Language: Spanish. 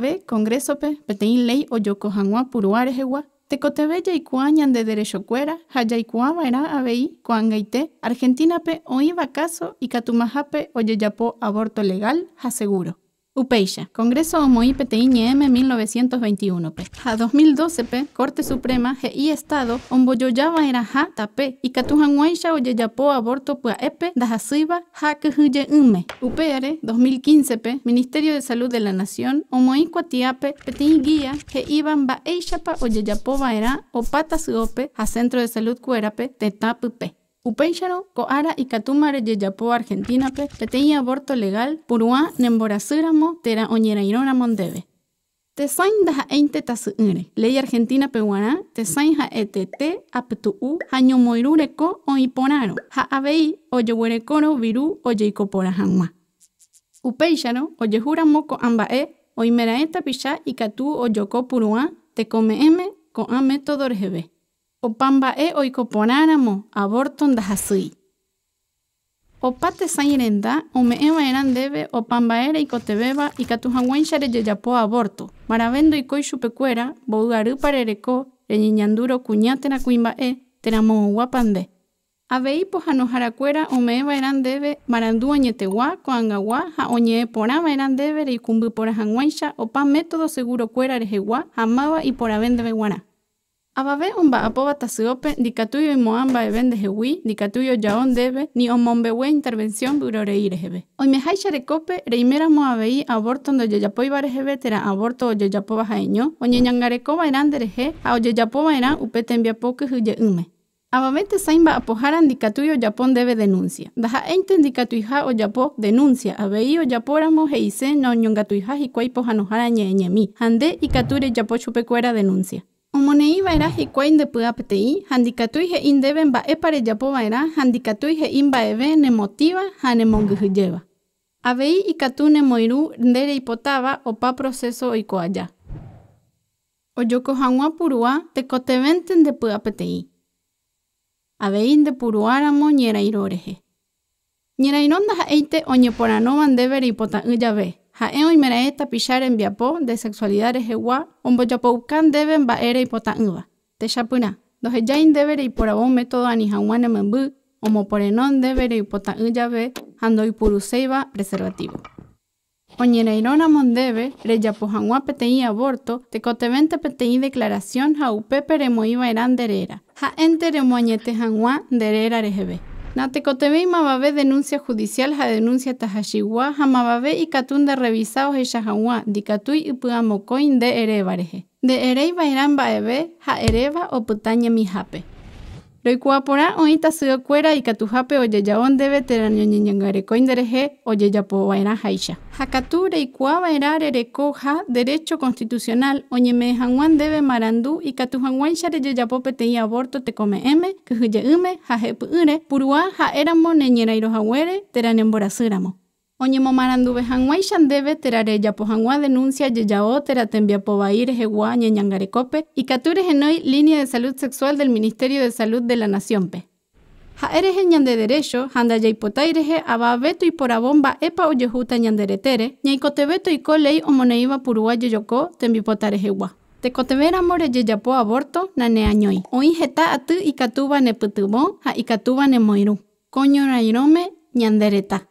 ve congreso pe, petein ley ojokohag̃ua purua de tekoteve cuera ñande era abei, era argentina pe, o iba caso y o yeyapo aborto legal aseguro. Upeisha, Congreso homoipe m 1921P. A 2012P, Corte Suprema, GI Estado, Omboyoyaba era ja Tape, y Katuhan oyeyapo aborto pua epe, dajasiba, ja UPR, 2015P, Ministerio de Salud de la Nación, Homoicuatiape, Petin Guía, Ba Eishapa oyeyapo era, Opata Suope, a Centro de Salud Cuerape, Tetapupe. Upeixaro, Coara y Catumare Yeyapó Argentinape, tenía Aborto Legal, Puruá, Nemborasúramo, Tera Oñerairona Mondebe. sain da einte Ley Argentina te te ha etete, aptuu, haño moirureko o iponaro. Ha avei, oyehuerecoro, viru oyeicopora por Upeixaro, oyejura moco ambae, oimeraeta pichá y catú oyoko puruan te come eme, coame todo opamba'e oikoponáramo aborto debe, o sairenda era y y y ikatuhag̃uáicha yeyapo aborto e ndoikói chupekuéra e rereko reñeñandu rokuña kuimba'e e oguápa nde avei pohãnoharakuéra eran ja marandu porá ha oñe'ẽporãva'erã ndéve reikumbyporã o opa método seguro rehegua amaba y poravendebe guana. Ababe umba apoba tasiope, dicatuyo y moamba eben de jewi, dicatuyo yaon debe, ni omombewe intervención buroreire jebe. Hoy de reimera moabei aborto do yeyapoi barejebe tera aborto o yeyapoba jaeño, eran dereje, a oyeyapoba eran upete enviapoque huye ume. Ababete saimba apojaran dicatuyo yapon debe denuncia. Daja ente dicatuija o yapo denuncia. Abei o yapóramo heise no ñongatuija y cuaipo ñeñemi. Hande y cature denuncia. Omoneiva'erã hikuái ndepy'apeteĩ petei ndikatúi pare japo mba'épa rejapova'erã ha handikatui he'i mba'eve nemotĩva ha nemongyhyjéva. Avei ikatu mo'iru potaba, o opa proceso oikuaaja. Ojoko hag̃ua purua tekotevénte petei Avei nyerairo'reje. ñerairõrehe. ha eite oñeporanóva y pota jave esta pillar en viapo, de sexualidad rehegua ombojapouka ndeve mba'ére ipotã'ỹva techapyrã y y reiporavo método ani membu, y omoporeno deber ve jave ha ndoipuruséiva preservativo oñerairõramo ndéve rejapo hag̃ua peteĩ aborto tekotevénte peteĩ declaración ha eran eran nderérã enteremo añete hag̃ua derera reheve Na y mababe denuncia judicial a denuncia tajaxiwa a mababe y catunda revisados y shahawa dicatui y puamocoin de erevareje. De erei bairan baebe a ereva o putaña mijape. Loikuapora oĩtasyokúera ikatuhápe ojeja ondéve térã koinderehe inderehe ojejapova'erã haicha. Hakatu reikuaava'erã rereko en Derecho Constitucional oñemehag̃ua debe marandu ikatuhag̃uáicha rejejapo peteĩ aborto te come que ure, kyhyje'ýme ha hepy'ỹre purua ha'éramo neñerãirohaguére teran Oñemomarandubejanwai shandebe xandeve terareya pohangua denuncia yeyao teratenbia pobaire jegua ñeñangarecope y línea de salud sexual del Ministerio de Salud de la Nación P. Derecho, ñanderecho, handayaipotairege ababeto y porabomba epa oyejuta ñanderetere, ñaikotebeto y colei omoneiba purua yoyoko Te Tekotevera more yeyapo aborto naneañoi. Oinjeta atu ikatuba catuba ha ikatuba nemoiru. nairome ñandereta.